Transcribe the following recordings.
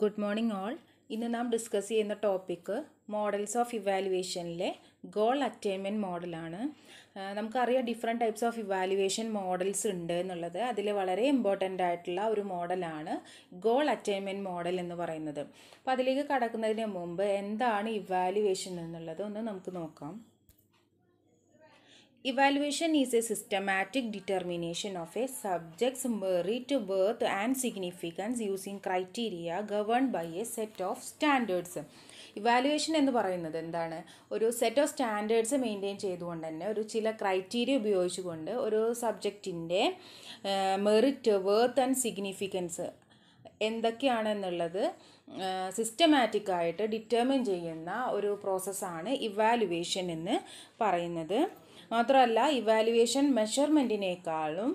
Good morning all ഇന്ന് നാം discuss ചെയ്യുന്ന ടോപ്പിക്ക് മോഡൽസ് ഓഫ് ഇവാലുവേഷനിലെ ഗോൾ അറ്റൈൻമെൻറ്റ് മോഡലാണ് നമുക്കറിയാം different types of evaluation models ഉണ്ട് എന്നുള്ളത് അതിൽ വളരെ ഇമ്പോർട്ടൻ്റ് ആയിട്ടുള്ള ഒരു മോഡലാണ് ഗോൾ അറ്റൈൻമെൻറ്റ് മോഡൽ എന്ന് പറയുന്നത് അപ്പോൾ അതിലേക്ക് കടക്കുന്നതിന് മുമ്പ് എന്താണ് ഇവാലുവേഷൻ എന്നുള്ളത് ഒന്ന് നമുക്ക് നോക്കാം Evaluation is a systematic determination of a subject's merit, worth, and significance using criteria governed by a set of standards. Evaluation എന്ന് പറയുന്നത് എന്താണ് ഒരു സെറ്റ് ഓഫ് സ്റ്റാൻഡേർഡ്സ് മെയിൻറ്റെയിൻ ചെയ്തുകൊണ്ട് തന്നെ ഒരു ചില ക്രൈറ്റീരിയ ഉപയോഗിച്ചുകൊണ്ട് ഒരു സബ്ജക്റ്റിൻ്റെ മെറിറ്റ് വേർത്ത് ആൻഡ് സിഗ്നിഫിക്കൻസ് എന്തൊക്കെയാണെന്നുള്ളത് സിസ്റ്റമാറ്റിക് ആയിട്ട് ഡിറ്റർമിൻ ചെയ്യുന്ന ഒരു പ്രോസസ്സാണ് ഇവാലുവേഷൻ എന്ന് പറയുന്നത് മാത്രമല്ല ഇവാലുവേഷൻ മെഷർമെൻറ്റിനേക്കാളും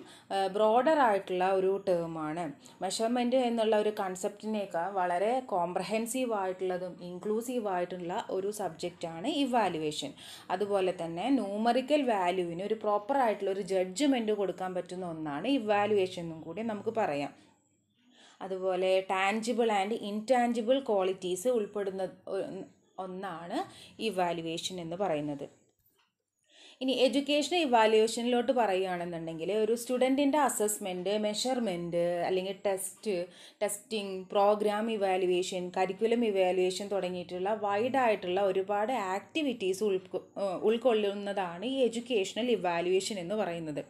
ബ്രോഡർ ആയിട്ടുള്ള ഒരു ടേമാണ് മെഷർമെൻറ്റ് എന്നുള്ള ഒരു കൺസെപ്റ്റിനേക്കാൾ വളരെ കോംപ്രഹെൻസീവ് ആയിട്ടുള്ളതും ഇൻക്ലൂസീവ് ആയിട്ടുള്ള ഒരു സബ്ജക്റ്റാണ് ഇവാലുവേഷൻ അതുപോലെ തന്നെ ന്യൂമറിക്കൽ വാല്യൂവിന് ഒരു പ്രോപ്പർ ആയിട്ടുള്ള ഒരു ജഡ്ജ്മെൻറ്റ് കൊടുക്കാൻ പറ്റുന്ന ഒന്നാണ് ഇവാലുവേഷൻ എന്നും കൂടി നമുക്ക് പറയാം അതുപോലെ ടാൻജിബിൾ ആൻഡ് ഇൻടാൻജിബിൾ ക്വാളിറ്റീസ് ഉൾപ്പെടുന്ന ഒന്നാണ് ഇവാലുവേഷൻ എന്ന് പറയുന്നത് ഇനി എഡ്യൂക്കേഷൻ ഇവാലുവേഷനിലോട്ട് പറയുകയാണെന്നുണ്ടെങ്കിൽ ഒരു സ്റ്റുഡൻറ്റിൻ്റെ അസസ്മെൻറ്റ് മെഷർമെൻറ്റ് അല്ലെങ്കിൽ test testing program evaluation curriculum evaluation തുടങ്ങിയിട്ടുള്ള വൈഡായിട്ടുള്ള ഒരുപാട് ആക്ടിവിറ്റീസ് ഉൾക്കൊള്ളുന്നതാണ് ഈ എഡ്യൂക്കേഷണൽ ഇവാലുവേഷൻ എന്ന് പറയുന്നത്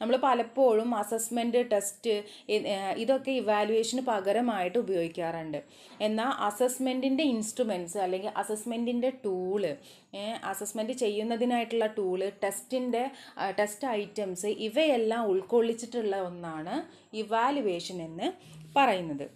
നമ്മൾ പലപ്പോഴും അസസ്മെൻറ്റ് ടെസ്റ്റ് ഇതൊക്കെ ഇവാലുവേഷന് പകരമായിട്ട് ഉപയോഗിക്കാറുണ്ട് എന്നാൽ അസസ്മെൻറ്റിൻ്റെ ഇൻസ്ട്രുമെൻറ്റ്സ് അല്ലെങ്കിൽ അസസ്മെൻറ്റിൻ്റെ ടൂള് അസസ്മെൻറ്റ് ചെയ്യുന്നതിനായിട്ടുള്ള ടൂള് ടെസ്റ്റിൻ്റെ ടെസ്റ്റ് ഐറ്റംസ് ഇവയെല്ലാം ഉൾക്കൊള്ളിച്ചിട്ടുള്ള ഒന്നാണ് ഇവാലുവേഷൻ എന്ന് പറയുന്നത്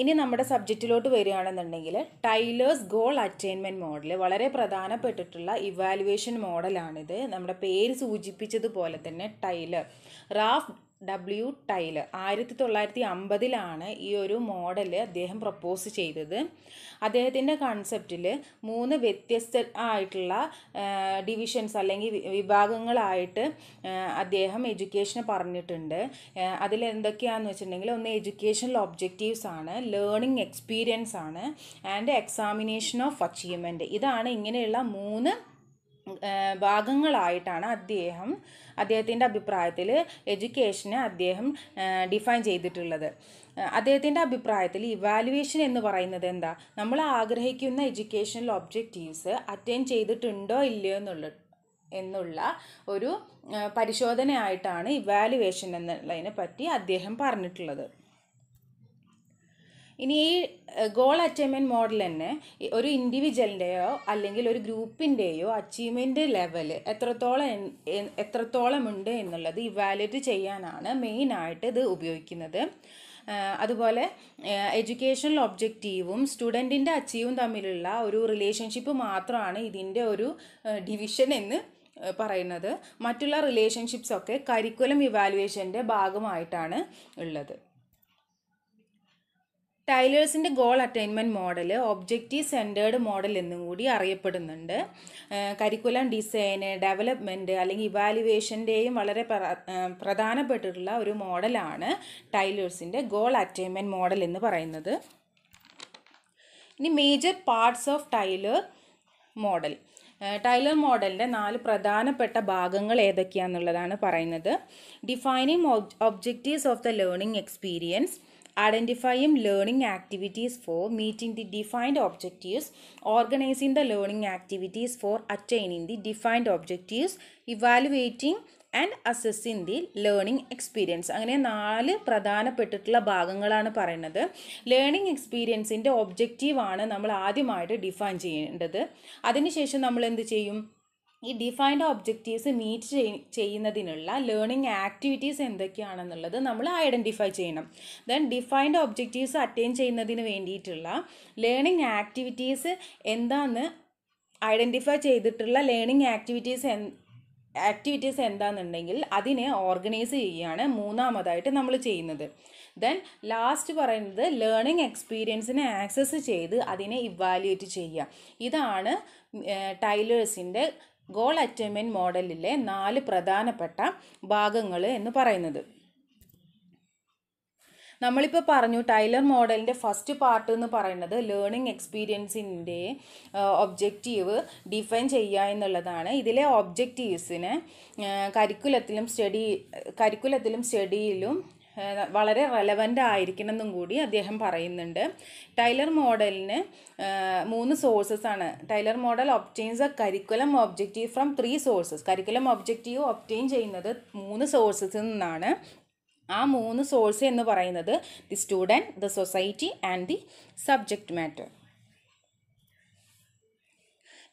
ഇനി നമ്മുടെ സബ്ജക്റ്റിലോട്ട് വരികയാണെന്നുണ്ടെങ്കിൽ ടൈലേഴ്സ് ഗോൾ അറ്റൈൻമെൻറ്റ് മോഡൽ വളരെ പ്രധാനപ്പെട്ടിട്ടുള്ള ഇവാലുവേഷൻ മോഡലാണിത് നമ്മുടെ പേര് സൂചിപ്പിച്ചതുപോലെ തന്നെ ടൈലർ റാഫ് ഡബ്ല്യു ടൈലർ ആയിരത്തി തൊള്ളായിരത്തി അമ്പതിലാണ് ഈ ഒരു മോഡൽ അദ്ദേഹം പ്രപ്പോസ് ചെയ്തത് അദ്ദേഹത്തിൻ്റെ കൺസെപ്റ്റിൽ മൂന്ന് വ്യത്യസ്ത ആയിട്ടുള്ള ഡിവിഷൻസ് അല്ലെങ്കിൽ വിഭാഗങ്ങളായിട്ട് അദ്ദേഹം എഡ്യൂക്കേഷനെ പറഞ്ഞിട്ടുണ്ട് അതിൽ എന്തൊക്കെയാണെന്ന് വെച്ചിട്ടുണ്ടെങ്കിൽ ഒന്ന് എഡ്യൂക്കേഷണൽ ഒബ്ജക്റ്റീവ്സ് ആണ് ലേണിംഗ് എക്സ്പീരിയൻസ് ആണ് ആൻഡ് എക്സാമിനേഷൻ ഓഫ് അച്ചീവ്മെൻറ്റ് ഇതാണ് ഇങ്ങനെയുള്ള മൂന്ന് ഭാഗങ്ങളായിട്ടാണ് അദ്ദേഹം അദ്ദേഹത്തിൻ്റെ അഭിപ്രായത്തിൽ എഡ്യൂക്കേഷനെ അദ്ദേഹം ഡിഫൈൻ ചെയ്തിട്ടുള്ളത് അദ്ദേഹത്തിൻ്റെ അഭിപ്രായത്തിൽ ഇവാലുവേഷൻ എന്ന് പറയുന്നത് എന്താ നമ്മൾ ആഗ്രഹിക്കുന്ന എഡ്യൂക്കേഷണൽ ഒബ്ജക്റ്റീവ്സ് അറ്റൈൻ ചെയ്തിട്ടുണ്ടോ ഇല്ലയോ എന്നുള്ള എന്നുള്ള ഒരു പരിശോധനയായിട്ടാണ് ഇവാലുവേഷൻ എന്നുള്ളതിനെ പറ്റി അദ്ദേഹം പറഞ്ഞിട്ടുള്ളത് ഇനി ഈ ഗോൾ അറ്റൈൻമെൻറ്റ് മോഡൽ തന്നെ ഒരു ഇൻഡിവിജ്വലിൻ്റെയോ അല്ലെങ്കിൽ ഒരു ഗ്രൂപ്പിൻ്റെയോ അച്ചീവ്മെൻറ്റ് ലെവൽ എത്രത്തോളം എത്രത്തോളം ഉണ്ട് എന്നുള്ളത് ഇവാലുവേറ്റ് ചെയ്യാനാണ് മെയിനായിട്ട് ഇത് ഉപയോഗിക്കുന്നത് അതുപോലെ എഡ്യൂക്കേഷണൽ ഒബ്ജക്റ്റീവും സ്റ്റുഡൻറ്റിൻ്റെ അച്ചീവും തമ്മിലുള്ള ഒരു റിലേഷൻഷിപ്പ് മാത്രമാണ് ഇതിൻ്റെ ഒരു ഡിവിഷൻ എന്ന് പറയുന്നത് മറ്റുള്ള റിലേഷൻഷിപ്സൊക്കെ കരിക്കുലം ഇവാലുവേഷൻ്റെ ഭാഗമായിട്ടാണ് ഉള്ളത് ടൈലേഴ്സിൻ്റെ goal attainment model objective centred model എന്നും കൂടി അറിയപ്പെടുന്നുണ്ട് കരിക്കുലം ഡിസൈന് ഡെവലപ്മെൻറ്റ് അല്ലെങ്കിൽ ഇവാലുവേഷൻ്റെയും വളരെ പ്രധാനപ്പെട്ടിട്ടുള്ള ഒരു മോഡലാണ് ടൈലേഴ്സിൻ്റെ ഗോൾ അറ്റൈൻമെൻറ്റ് മോഡൽ എന്ന് പറയുന്നത് ഇനി major parts of Tyler model Tyler മോഡലിൻ്റെ നാല് പ്രധാനപ്പെട്ട ഭാഗങ്ങൾ ഏതൊക്കെയാണെന്നുള്ളതാണ് പറയുന്നത് defining objectives of the learning experience identifying learning activities for meeting the defined objectives, organizing the learning activities for attaining the defined objectives, evaluating and assessing the learning experience അങ്ങനെ നാല് പ്രധാനപ്പെട്ടിട്ടുള്ള ഭാഗങ്ങളാണ് പറയുന്നത് ലേണിംഗ് എക്സ്പീരിയൻസിൻ്റെ ഒബ്ജക്റ്റീവാണ് നമ്മൾ ആദ്യമായിട്ട് ഡിഫൈൻ ചെയ്യേണ്ടത് അതിനുശേഷം നമ്മൾ എന്ത് ചെയ്യും ഈ ഡിഫൈൻഡ് ഒബ്ജക്റ്റീവ്സ് മീറ്റ് ചെയ്യുന്നതിനുള്ള ലേണിംഗ് ആക്ടിവിറ്റീസ് എന്തൊക്കെയാണെന്നുള്ളത് നമ്മൾ ഐഡൻറ്റിഫൈ ചെയ്യണം ദെൻ ഡിഫൈൻഡ് ഒബ്ജക്റ്റീവ്സ് അറ്റൈൻ ചെയ്യുന്നതിന് വേണ്ടിയിട്ടുള്ള ലേണിംഗ് ആക്ടിവിറ്റീസ് എന്താണെന്ന് ഐഡൻറ്റിഫൈ ചെയ്തിട്ടുള്ള ലേണിംഗ് ആക്ടിവിറ്റീസ് ആക്ടിവിറ്റീസ് എന്താണെന്നുണ്ടെങ്കിൽ അതിനെ ഓർഗനൈസ് ചെയ്യുകയാണ് മൂന്നാമതായിട്ട് നമ്മൾ ചെയ്യുന്നത് ദെൻ ലാസ്റ്റ് പറയുന്നത് ലേണിംഗ് എക്സ്പീരിയൻസിനെ ആക്സസ് ചെയ്ത് അതിനെ ഇവാലുവേറ്റ് ചെയ്യുക ഇതാണ് ടൈലേഴ്സിൻ്റെ ഗോൾ അറ്റൈൻമെൻറ്റ് മോഡലിലെ നാല് പ്രധാനപ്പെട്ട ഭാഗങ്ങൾ എന്ന് പറയുന്നത് നമ്മളിപ്പോൾ പറഞ്ഞു ടൈലർ മോഡലിൻ്റെ ഫസ്റ്റ് പാർട്ട് എന്ന് പറയുന്നത് ലേണിംഗ് എക്സ്പീരിയൻസിൻ്റെ ഒബ്ജക്റ്റീവ് ഡിഫൈൻ ചെയ്യുക എന്നുള്ളതാണ് ഇതിലെ ഒബ്ജക്റ്റീവ്സിനെ കരിക്കുലത്തിലും സ്റ്റഡി കരിക്കുലത്തിലും സ്റ്റഡിയിലും വളരെ റെലവൻ്റ് ആയിരിക്കണമെന്നും കൂടി അദ്ദേഹം പറയുന്നുണ്ട് ടൈലർ മോഡലിന് മൂന്ന് സോഴ്സസ് ആണ് Tyler model obtains a curriculum objective from three sources curriculum objective obtain ചെയ്യുന്നത് മൂന്ന് സോഴ്സസിൽ നിന്നാണ് ആ മൂന്ന് സോഴ്സ് എന്ന് പറയുന്നത് the student the society and the subject matter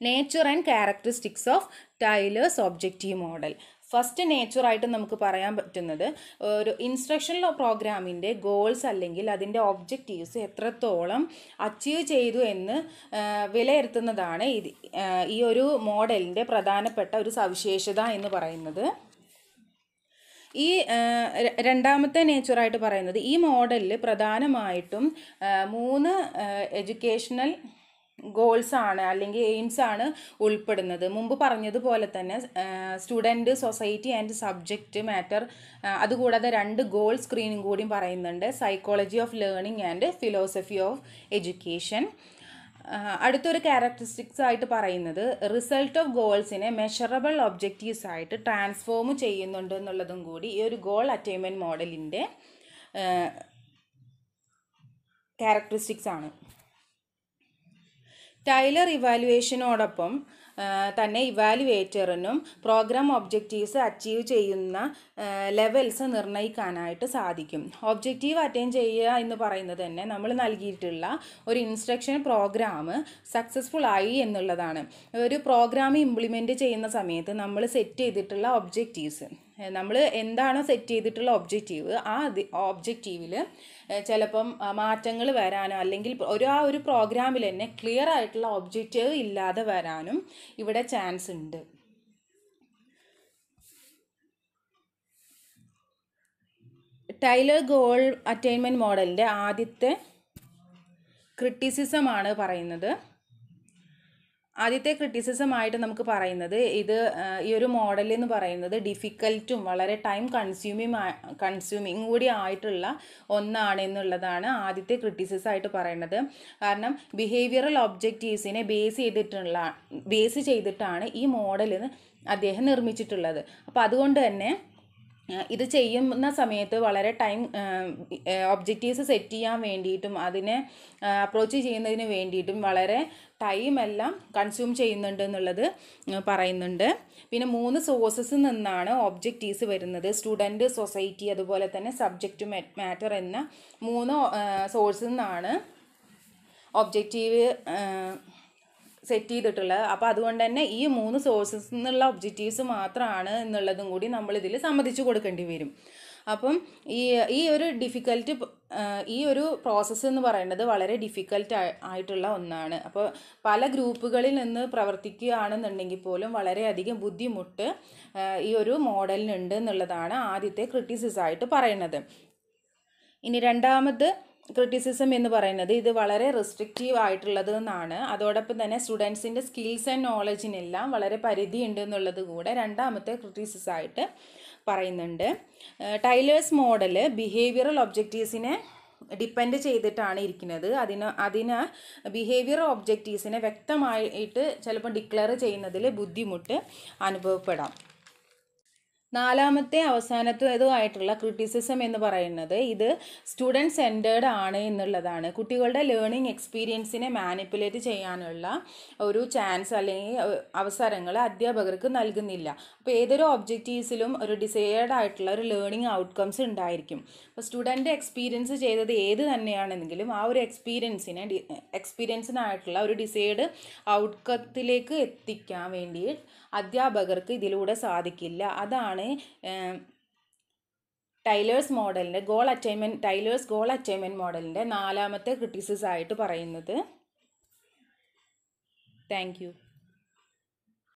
nature and characteristics of Tyler's objective model first നേച്ചറായിട്ട് നമുക്ക് പറയാൻ പറ്റുന്നത് ഒരു ഇൻസ്ട്രക്ഷണൽ പ്രോഗ്രാമിൻ്റെ ഗോൾസ് അല്ലെങ്കിൽ അതിൻ്റെ ഒബ്ജക്റ്റീവ്സ് എത്രത്തോളം അച്ചീവ് ചെയ്തു എന്ന് വിലയിരുത്തുന്നതാണ് ഇത് ഈ ഒരു മോഡലിൻ്റെ പ്രധാനപ്പെട്ട ഒരു സവിശേഷത എന്ന് പറയുന്നത് ഈ രണ്ടാമത്തെ നേച്ചറായിട്ട് പറയുന്നത് ഈ മോഡലിൽ പ്രധാനമായിട്ടും മൂന്ന് എഡ്യൂക്കേഷണൽ ഗോൾസ് ആണ് അല്ലെങ്കിൽ എയിംസ് ആണ് ഉൾപ്പെടുന്നത് മുമ്പ് പറഞ്ഞതുപോലെ തന്നെ student society and subject matter അതുകൂടാതെ രണ്ട് ഗോൾ സ്ക്രീനും കൂടിയും പറയുന്നുണ്ട് psychology of learning and philosophy of education അടുത്തൊരു ക്യാരക്ടറിസ്റ്റിക്സ് ആയിട്ട് പറയുന്നത് റിസൾട്ട് ഓഫ് ഗോൾസിനെ മെഷറബിൾ ഒബ്ജക്റ്റീവ്സ് ആയിട്ട് ട്രാൻസ്ഫോം ചെയ്യുന്നുണ്ട് എന്നുള്ളതും കൂടി ഈ ഒരു ഗോൾ അറ്റൈൻമെൻറ്റ് മോഡലിൻ്റെ ക്യാരക്ടറിസ്റ്റിക്സ് ആണ് ടൈലർ ഇവാലുവേഷനോടൊപ്പം തന്നെ ഇവാലുവേറ്ററിനും പ്രോഗ്രാം ഒബ്ജക്റ്റീവ്സ് അച്ചീവ് ചെയ്യുന്ന ലെവൽസ് നിർണ്ണയിക്കാനായിട്ട് സാധിക്കും ഒബ്ജക്റ്റീവ് അറ്റൈൻ ചെയ്യുക എന്ന് പറയുന്നത് തന്നെ നമ്മൾ നൽകിയിട്ടുള്ള ഒരു ഇൻസ്ട്രക്ഷൻ പ്രോഗ്രാം സക്സസ്ഫുൾ ആയി എന്നുള്ളതാണ് ഒരു പ്രോഗ്രാം ഇംപ്ലിമെൻറ്റ് ചെയ്യുന്ന സമയത്ത് നമ്മൾ സെറ്റ് ചെയ്തിട്ടുള്ള ഒബ്ജക്റ്റീവ്സ് നമ്മൾ എന്താണോ സെറ്റ് ചെയ്തിട്ടുള്ള ഒബ്ജക്റ്റീവ് ആ ഒബ്ജക്റ്റീവിൽ ചിലപ്പം മാറ്റങ്ങൾ വരാനോ അല്ലെങ്കിൽ ഒരു ആ ഒരു പ്രോഗ്രാമിൽ തന്നെ ക്ലിയർ ആയിട്ടുള്ള ഒബ്ജക്റ്റീവ് ഇല്ലാതെ വരാനും ഇവിടെ ചാൻസ് ഉണ്ട് ടൈലർ ഗോൾ അറ്റൈൻമെൻറ്റ് മോഡലിൻ്റെ ആദ്യത്തെ ക്രിറ്റിസിസമാണ് പറയുന്നത് ആദ്യത്തെ ക്രിറ്റിസിസം ആയിട്ട് നമുക്ക് പറയുന്നത് ഇത് ഈ ഒരു മോഡൽ എന്ന് പറയുന്നത് ഡിഫിക്കൽറ്റും വളരെ ടൈം കൺസ്യൂമിങ് കൺസ്യൂമിങ് കൂടി ആയിട്ടുള്ള ഒന്നാണ് എന്നുള്ളതാണ് ആദ്യത്തെ ക്രിറ്റിസിസം ആയിട്ട് പറയുന്നത് കാരണം ബിഹേവിയറൽ ഒബ്ജക്റ്റീവ്സിനെ ബേസ് ചെയ്തിട്ടുള്ള ബേസ് ചെയ്തിട്ടാണ് ഈ മോഡലിന് അദ്ദേഹം നിർമ്മിച്ചിട്ടുള്ളത് അപ്പോൾ അതുകൊണ്ട് തന്നെ ഇത് ചെയ്യുന്ന സമയത്ത് വളരെ ടൈം ഒബ്ജക്റ്റീവ്സ് സെറ്റ് ചെയ്യാൻ വേണ്ടിയിട്ടും അതിനെ അപ്രോച്ച് ചെയ്യുന്നതിന് വേണ്ടിയിട്ടും വളരെ ടൈം എല്ലാം കൺസ്യൂം ചെയ്യുന്നുണ്ട് എന്നുള്ളത് പറയുന്നുണ്ട് പിന്നെ മൂന്ന് സോഴ്സസ് നിന്നാണ് ഒബ്ജക്റ്റീവ്സ് വരുന്നത് സ്റ്റുഡൻറ്റ് സൊസൈറ്റി അതുപോലെ തന്നെ സബ്ജക്റ്റ് മാറ്റർ എന്ന മൂന്ന് സോഴ്സിൽ നിന്നാണ് ഒബ്ജക്റ്റീവ് സെറ്റ് ചെയ്തിട്ടുള്ളത് അപ്പോൾ അതുകൊണ്ട് തന്നെ ഈ മൂന്ന് സോഴ്സസ് എന്നുള്ള ഒബ്ജക്റ്റീവ്സ് മാത്രമാണ് എന്നുള്ളതും കൂടി നമ്മളിതിൽ സമ്മതിച്ചു കൊടുക്കേണ്ടി വരും അപ്പം ഈ ഈ ഒരു ഡിഫിക്കൽട്ട് ഈ ഒരു പ്രോസസ്സ് എന്ന് പറയുന്നത് വളരെ ഡിഫിക്കൽട്ട് ആയിട്ടുള്ള ഒന്നാണ് അപ്പോൾ പല ഗ്രൂപ്പുകളിൽ നിന്ന് പ്രവർത്തിക്കുകയാണെന്നുണ്ടെങ്കിൽ പോലും വളരെയധികം ബുദ്ധിമുട്ട് ഈ ഒരു മോഡലിനുണ്ട് എന്നുള്ളതാണ് ആദ്യത്തെ ക്രിറ്റിസിസായിട്ട് പറയുന്നത് ഇനി രണ്ടാമത് ക്രിറ്റിസിസം എന്ന് പറയുന്നത് ഇത് വളരെ റെസ്ട്രിക്റ്റീവ് ആയിട്ടുള്ളത് എന്നാണ് അതോടൊപ്പം തന്നെ സ്റ്റുഡൻസിൻ്റെ സ്കിൽസ് ആൻഡ് നോളജിനെല്ലാം വളരെ പരിധിയുണ്ട് എന്നുള്ളത് കൂടെ രണ്ടാമത്തെ ക്രിറ്റിസിസം ആയിട്ട് പറയുന്നുണ്ട് ടൈലേഴ്സ് മോഡൽ ബിഹേവിയറൽ ഒബ്ജക്റ്റീവ്സിനെ ഡിപ്പെൻഡ് ചെയ്തിട്ടാണ് ഇരിക്കുന്നത് അതിന് അതിന് ബിഹേവിയർ ഒബ്ജക്റ്റീവ്സിനെ വ്യക്തമായിട്ട് ചിലപ്പോൾ ഡിക്ലെയർ ചെയ്യുന്നതിൽ ബുദ്ധിമുട്ട് അനുഭവപ്പെടാം നാലാമത്തെ അവസാനത്തേതോ ആയിട്ടുള്ള ക്രിറ്റിസിസം എന്ന് പറയുന്നത് ഇത് സ്റ്റുഡൻറ് സെൻറ്റേർഡ് ആണ് എന്നുള്ളതാണ് കുട്ടികളുടെ ലേണിംഗ് എക്സ്പീരിയൻസിനെ മാനിപ്പുലേറ്റ് ചെയ്യാനുള്ള ഒരു ചാൻസ് അല്ലെങ്കിൽ അവസരങ്ങൾ അധ്യാപകർക്ക് നൽകുന്നില്ല അപ്പോൾ ഏതൊരു ഒബ്ജക്റ്റീവ്സിലും ഒരു ഡിസയേർഡ് ആയിട്ടുള്ള ഒരു ലേണിംഗ് ഔട്ട്കംസ് ഉണ്ടായിരിക്കും അപ്പോൾ സ്റ്റുഡൻറ്റ് എക്സ്പീരിയൻസ് ചെയ്തത് ഏത് തന്നെയാണെങ്കിലും ആ ഒരു എക്സ്പീരിയൻസിനെ എക്സ്പീരിയൻസിനായിട്ടുള്ള ഒരു ഡിസൈഡ് ഔട്ട്കത്തിലേക്ക് എത്തിക്കാൻ വേണ്ടി അധ്യാപകർക്ക് ഇതിലൂടെ സാധിക്കില്ല അതാണ് ആണ് ടൈലേഴ്സ് മോഡലിൻ്റെ goal attainment Tyler's goal attainment മോഡലിൻ്റെ നാലാമത്തെ ക്രിറ്റിസിസ് ആയിട്ട് പറയുന്നത് താങ്ക്